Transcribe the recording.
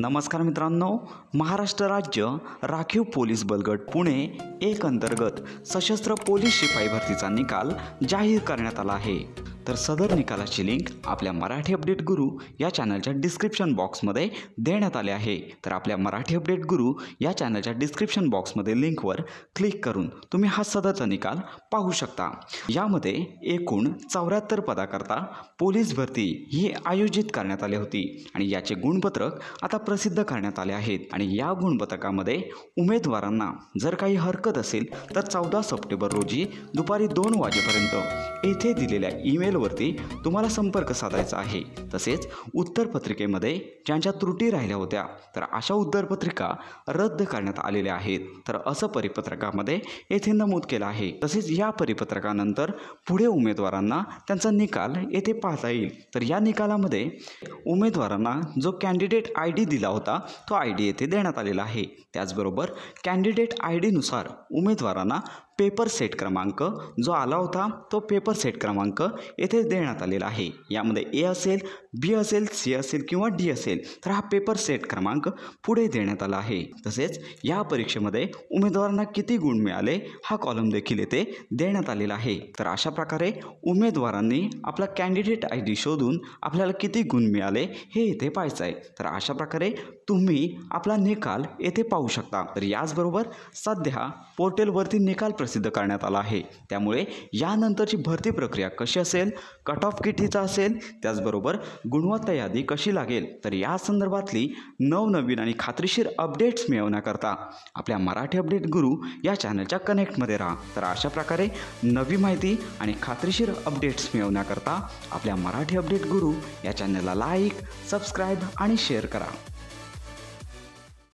नमस्कार मित्रांनो महाराष्ट्र राज्य राखीव पोलीस बलगट पुणे एक अंतर्गत सशस्त्र पोलीस शिपाई भरतीचा निकाल जाहीर करण्यात आला आहे तर सदर निकालाची लिंक आपल्या मराठी अपडेट गुरु या चॅनलच्या डिस्क्रिप्शन बॉक्समध्ये देण्यात आले आहे तर आपल्या मराठी अपडेट गुरु या चॅनलच्या डिस्क्रिप्शन बॉक्समध्ये लिंकवर क्लिक करून तुम्ही हा सदरचा निकाल पाहू शकता यामध्ये एकूण चौऱ्याहत्तर पदाकरता पोलीस भरती ही आयोजित करण्यात आली होती आणि याचे गुणपत्रक आता प्रसिद्ध करण्यात आले आहेत आणि या गुणपत्रकामध्ये उमेदवारांना जर काही हरकत असेल तर चौदा सप्टेंबर रोजी दुपारी दोन वाजेपर्यंत येथे दिलेल्या ईमेलवरती तुम्हाला संपर्क साधायचा आहे तसेच उत्तरपत्रिकेमध्ये ज्यांच्या त्रुटी राहिल्या होत्या तर अशा उत्तरपत्रिका रद्द करण्यात आलेल्या आहेत तर असं परिपत्रकामध्ये येथे नमूद केलं आहे तसेच या परिपत्रकानंतर पुढे उमेदवारांना त्यांचा निकाल येथे पाहता येईल तर या निकालामध्ये उमेदवारांना जो कॅन्डिडेट आय डी दिला होता तो आय डी येथे देण्यात आलेला आहे त्याचबरोबर कॅन्डिडेट आय डीनुसार उमेदवारांना पेपर सेट क्रमांक जो आला होता तो पेपर सेट क्रमांक येथे देण्यात आलेला आहे यामध्ये ए असेल बी असेल सी असेल किंवा डी असेल तर हा पेपर सेट क्रमांक पुढे देण्यात आला आहे तसेच या परीक्षेमध्ये उमेदवारांना किती गुण मिळाले हा कॉलम देखील येथे देण्यात आलेला आहे तर अशा प्रकारे उमेदवारांनी आपला कॅन्डिडेट आय डी शोधून आपल्याला किती गुण मिळाले हे येथे पाहायचं आहे तर अशा प्रकारे तुम्ही आपला निकाल येथे पाहू शकता तर याचबरोबर सध्या पोर्टलवरती निकाल प्रसिद्ध करण्यात आला आहे त्यामुळे यानंतरची भरती प्रक्रिया कशी असेल कट ऑफ कितीचा असेल त्याचबरोबर गुणवत्ता यादी कशी लागेल तर या संदर्भातली नवनवीन आणि खात्रीशीर अपडेट्स मिळवण्याकरता आपल्या मराठी अपडेट गुरु या चॅनलच्या कनेक्टमध्ये राहा तर अशा प्रकारे नवी माहिती आणि खात्रीशीर अपडेट्स मिळवण्याकरता आपल्या मराठी अपडेट गुरु या चॅनलला लाईक सबस्क्राईब आणि शेअर करा